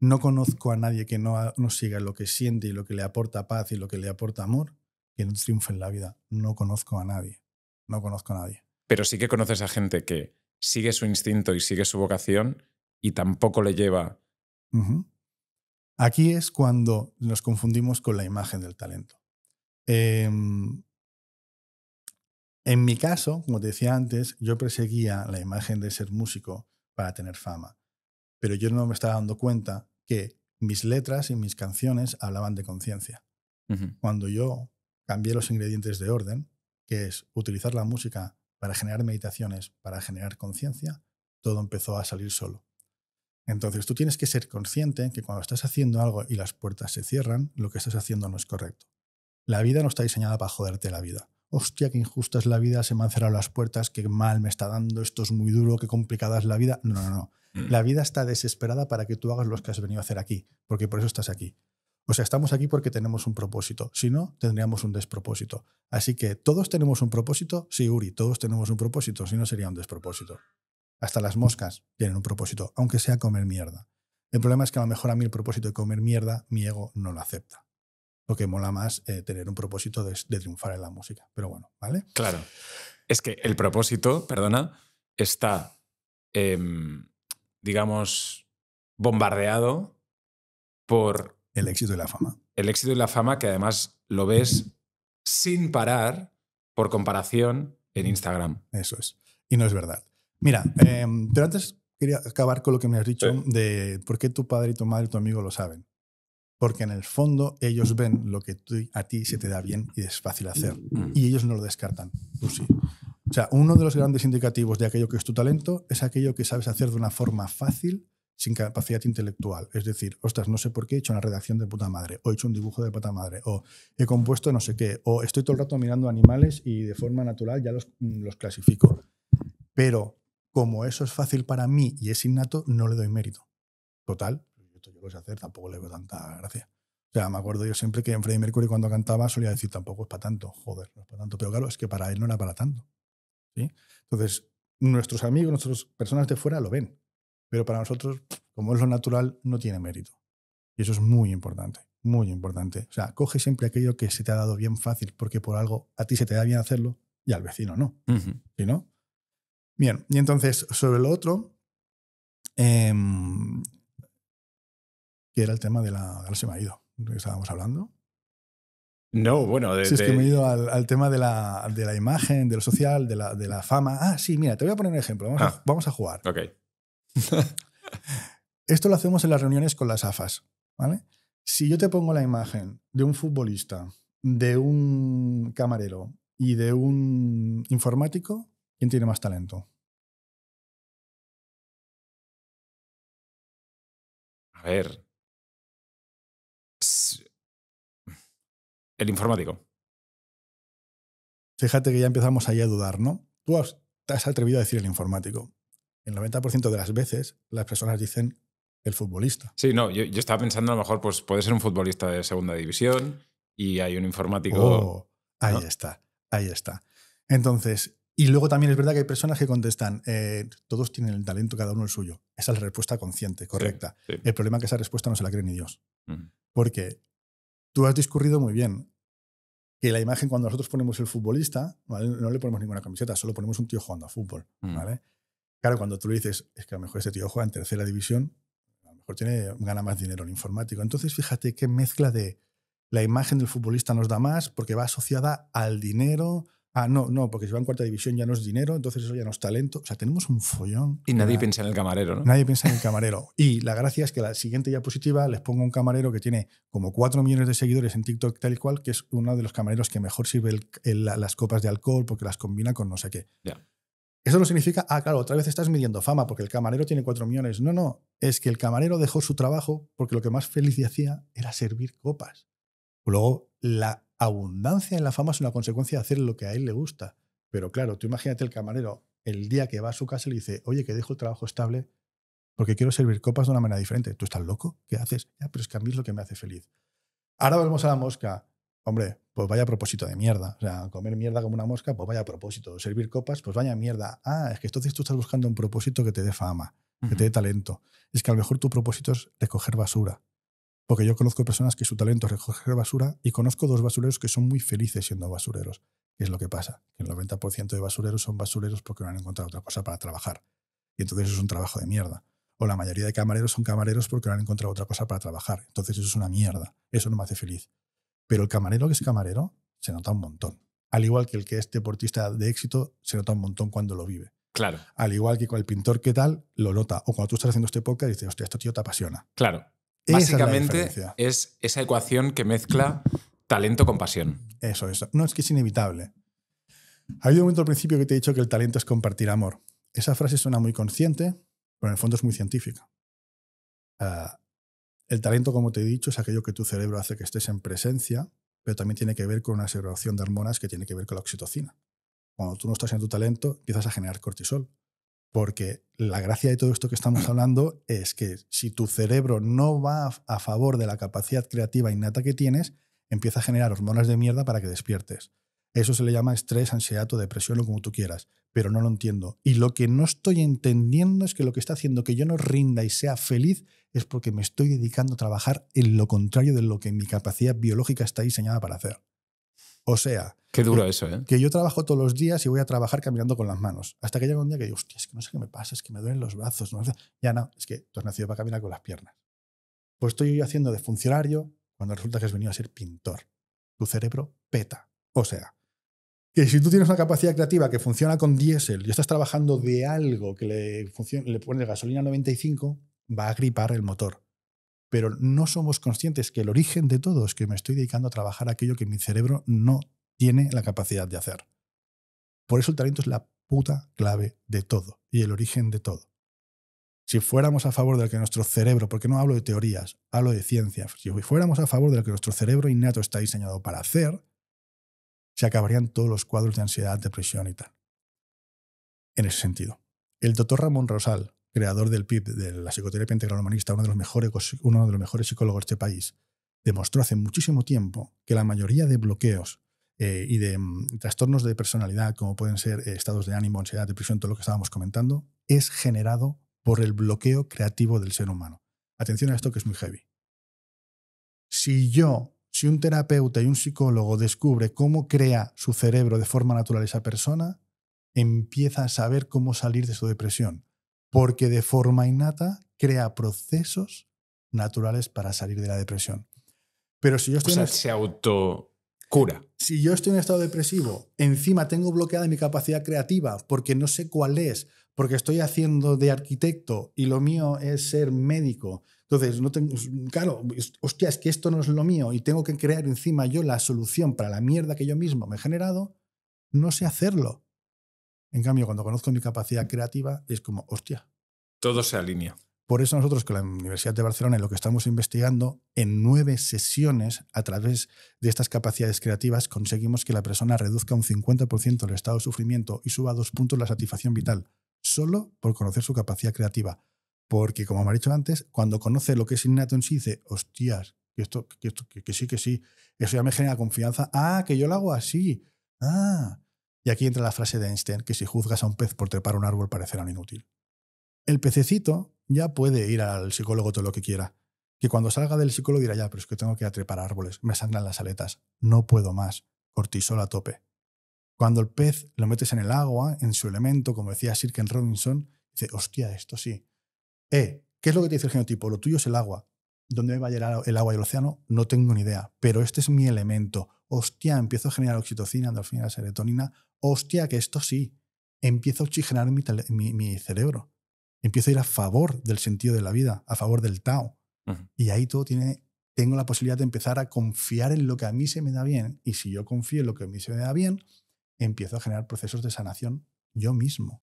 no conozco a nadie que no, siga lo que siente y lo que le aporta paz y lo que le aporta amor, que no triunfe en la vida. No conozco a nadie. No conozco a nadie. Pero sí que conoces a gente que sigue su instinto y sigue su vocación y tampoco le lleva. Aquí es cuando nos confundimos con la imagen del talento. Em, en mi caso, como te decía antes, yo perseguía la imagen de ser músico para tener fama, pero yo no me estaba dando cuenta que mis letras y mis canciones hablaban de conciencia. Cuando yo cambié los ingredientes de orden, que es utilizar la música para generar meditaciones, para generar conciencia, todo empezó a salir solo. Entonces tú tienes que ser consciente que cuando estás haciendo algo y las puertas se cierran, lo que estás haciendo no es correcto. La vida no está diseñada para joderte la vida. Hostia, qué injusta es la vida, se me han cerrado las puertas, qué mal me está dando, esto es muy duro, qué complicada es la vida. No, no, no. Mm. La vida está desesperada para que tú hagas lo que has venido a hacer aquí, porque por eso estás aquí. O sea, estamos aquí porque tenemos un propósito. Si no, tendríamos un despropósito. Así que, ¿todos tenemos un propósito? Sí, Uri, todos tenemos un propósito. Si no, sería un despropósito. Hasta las mm. moscas tienen un propósito, aunque sea comer mierda. El problema es que a lo mejor a mí el propósito de comer mierda, mi ego no lo acepta. Lo que mola más eh, tener un propósito de, triunfar en la música. Pero bueno, ¿vale? Claro. Es que el propósito, perdona, está em, digamos, bombardeado por... El éxito y la fama. El éxito y la fama que además lo ves sin parar por comparación en Instagram. Eso es. Y no es verdad. Mira, em, pero antes quería acabar con lo que me has dicho de por qué tu padre y tu madre y tu amigo lo saben. Porque en el fondo ellos ven lo que tú, a ti se te da bien y es fácil hacer. Mm. Y ellos no lo descartan. Tú sí. O sea, uno de los grandes indicativos de aquello que es tu talento es aquello que sabes hacer de una forma fácil, sin capacidad intelectual. Es decir, ostras, no sé por qué he hecho una redacción de puta madre, o he hecho un dibujo de puta madre, o he compuesto no sé qué, o estoy todo el rato mirando animales y de forma natural ya los, mm, los clasifico. Pero como eso es fácil para mí y es innato, no le doy mérito. Total, esto yo lo hacer, tampoco le veo tanta gracia. O sea, me acuerdo yo siempre que en Freddie Mercury cuando cantaba solía decir, tampoco es para tanto, joder, no es para tanto. Pero claro, es que para él no era para tanto. Entonces, nuestros amigos, nuestras personas de fuera lo ven, pero para nosotros, como es lo natural, no tiene mérito. Y eso es muy importante, muy importante. O sea, coge siempre aquello que se te ha dado bien fácil, porque por algo a ti se te da bien hacerlo y al vecino no. ¿Sí no? Bien, y entonces, sobre lo otro, em, que era el tema de la... Ahora se me ha que estábamos hablando. No, bueno, si es que me he ido al, tema de la, imagen, de lo social, de la, fama. Ah, sí, mira, te voy a poner un ejemplo. Vamos, a, ah. vamos a jugar. Ok. Esto lo hacemos en las reuniones con las AFAS. ¿vale? Si yo te pongo la imagen de un futbolista, de un camarero y de un informático, ¿quién tiene más talento? A ver, el informático. Fíjate que ya empezamos ahí a dudar, ¿no? Tú has, te has atrevido a decir el informático. El 90% de las veces las personas dicen el futbolista. Sí, no, yo, estaba pensando a lo mejor, pues puede ser un futbolista de segunda división y hay un informático. Oh, ahí está, ahí está. Entonces, y luego también es verdad que hay personas que contestan, eh, todos tienen el talento, cada uno el suyo. Esa es la respuesta consciente, correcta. El problema es que esa respuesta no se la cree ni Dios. Porque tú has discurrido muy bien que la imagen cuando nosotros ponemos el futbolista, no le ponemos ninguna camiseta, solo ponemos un tío jugando a fútbol. Mm. ¿vale? Claro, cuando tú le dices, es que a lo mejor ese tío juega en tercera división, a lo mejor tiene, gana más dinero el informático. Entonces, fíjate qué mezcla de la imagen del futbolista nos da más porque va asociada al dinero, Ah, no, no, porque si va en cuarta división ya no es dinero, entonces eso ya no es talento. O sea, tenemos un follón. Y nadie piensa en el camarero, ¿no? Nadie piensa en el camarero. Y la gracia es que la siguiente diapositiva les pongo un camarero que tiene como 4 millones de seguidores en TikTok tal y cual, que es uno de los camareros que mejor sirve las copas de alcohol porque las combina con no sé qué. Eso no significa, ah, claro, otra vez estás midiendo fama porque el camarero tiene 4 millones. No, no, es que el camarero dejó su trabajo porque lo que más feliz le hacía era servir copas. Luego, la abundancia en la fama es una consecuencia de hacer lo que a él le gusta. Pero claro, tú imagínate el camarero el día que va a su casa y le dice, oye, que dejo el trabajo estable porque quiero servir copas de una manera diferente. ¿Tú estás loco? ¿Qué haces? Ya, pero es que a mí es lo que me hace feliz. Ahora volvemos a la mosca. Hombre, pues vaya a propósito de mierda. O sea, comer mierda como una mosca, pues vaya a propósito. Servir copas, pues vaya mierda. Ah, es que entonces tú estás buscando un propósito que te dé fama, que te dé talento. Es que a lo mejor tu propósito es recoger basura. Porque yo conozco personas que su talento es recoger basura y conozco dos basureros que son muy felices siendo basureros. es lo que pasa, que el 90% de basureros son basureros porque no han encontrado otra cosa para trabajar. Y entonces es un trabajo de mierda. O la mayoría de camareros son camareros porque no han encontrado otra cosa para trabajar. Entonces eso es una mierda. Eso no me hace feliz. Pero el camarero que es camarero se nota un montón. Al igual que el que es deportista de éxito se nota un montón cuando lo vive. Claro. Al igual que con el pintor que tal, lo nota. O cuando tú estás haciendo este podcast dices, hostia, esto tío te apasiona. Claro. Básicamente es, esa ecuación que mezcla talento con pasión. Eso, eso. No, es que es inevitable. Ha habido un momento al principio que te he dicho que el talento es compartir amor. Esa frase suena muy consciente, pero en el fondo es muy científica. Ah, el talento, como te he dicho, es aquello que tu cerebro hace que estés en presencia, pero también tiene que ver con una segregación de hormonas que tiene que ver con la oxitocina. Cuando tú no estás en tu talento, empiezas a generar cortisol. Porque la gracia de todo esto que estamos hablando es que si tu cerebro no va a favor de la capacidad creativa innata que tienes, empieza a generar hormonas de mierda para que despiertes. Eso se le llama estrés, ansiedad o depresión o como tú quieras, pero no lo entiendo. Y lo que no estoy entendiendo es que lo que está haciendo que yo no rinda y sea feliz es porque me estoy dedicando a trabajar en lo contrario de lo que mi capacidad biológica está diseñada para hacer. O sea. que, eso, ¿eh? Que yo trabajo todos los días y voy a trabajar caminando con las manos. Hasta que llega un día que digo, hostia, es que no sé qué me pasa, es que me duelen los brazos. Ya no, es que tú has nacido para caminar con las piernas. Pues estoy yo haciendo de funcionario cuando resulta que has venido a ser pintor. Tu cerebro peta. O sea, que si tú tienes una capacidad creativa que funciona con diésel y estás trabajando de algo que le, le pone gasolina 95, va a gripar el motor pero no somos conscientes que el origen de todo es que me estoy dedicando a trabajar aquello que mi cerebro no tiene la capacidad de hacer. Por eso el talento es la puta clave de todo y el origen de todo. Si fuéramos a favor de que nuestro cerebro, porque no hablo de teorías, hablo de ciencia, si fuéramos a favor de que nuestro cerebro innato está diseñado para hacer, se acabarían todos los cuadros de ansiedad, depresión y tal. En ese sentido. El doctor Ramón Rosal, creador del PIB, de la psicoterapia integral humanista, uno de los mejores, psicólogos de este país, demostró hace muchísimo tiempo que la mayoría de bloqueos eh, y de mm, trastornos de personalidad, como pueden ser eh, estados de ánimo, ansiedad, depresión, todo lo que estábamos comentando, es generado por el bloqueo creativo del ser humano. Atención a esto que es muy heavy. Si yo, si un terapeuta y un psicólogo descubre cómo crea su cerebro de forma natural esa persona, empieza a saber cómo salir de su depresión, porque de forma innata crea procesos naturales para salir de la depresión. Pero si yo estoy... en se autocura. Si yo estoy en estado depresivo, encima tengo bloqueada mi capacidad creativa porque no sé cuál es, porque estoy haciendo de arquitecto y lo mío es ser médico. Entonces, no tengo, claro, hostia, es que esto no es lo mío y tengo que crear encima yo la solución para la mierda que yo mismo me he generado, no sé hacerlo. En cambio, cuando conozco mi capacidad creativa, es como, hostia. Todo se alinea. Por eso nosotros con la Universidad de Barcelona, en lo que estamos investigando, en nueve sesiones, a través de estas capacidades creativas, conseguimos que la persona reduzca un 50% el estado de sufrimiento y suba a dos puntos la satisfacción vital, solo por conocer su capacidad creativa. Porque, como me ha dicho antes, cuando conoce lo que es innato en sí, dice, hostias, que esto, que, esto, que sí, que sí, eso ya me genera confianza. Ah, que yo lo hago así. Ah, y aquí entra la frase de Einstein, que si juzgas a un pez por trepar un árbol parecerá inútil. El pececito ya puede ir al psicólogo todo lo que quiera, que cuando salga del psicólogo dirá, ya, pero es que tengo que trepar árboles, me sangran las aletas, no puedo más, cortisol a tope. Cuando el pez lo metes en el agua, en su elemento, como decía Sir Ken Robinson, dice, hostia, esto sí. Eh, ¿qué es lo que te dice el genotipo? Lo tuyo es el agua. ¿Dónde va a llegar el agua y el océano? No tengo ni idea, pero este es mi elemento hostia, empiezo a generar oxitocina, endorfina, serotonina, hostia, que esto sí, empiezo a oxigenar mi, cerebro, empiezo a ir a favor del sentido de la vida, a favor del Tao. Y ahí todo tiene, tengo la posibilidad de empezar a confiar en lo que a mí se me da bien. Y si yo confío en lo que a mí se me da bien, empiezo a generar procesos de sanación yo mismo.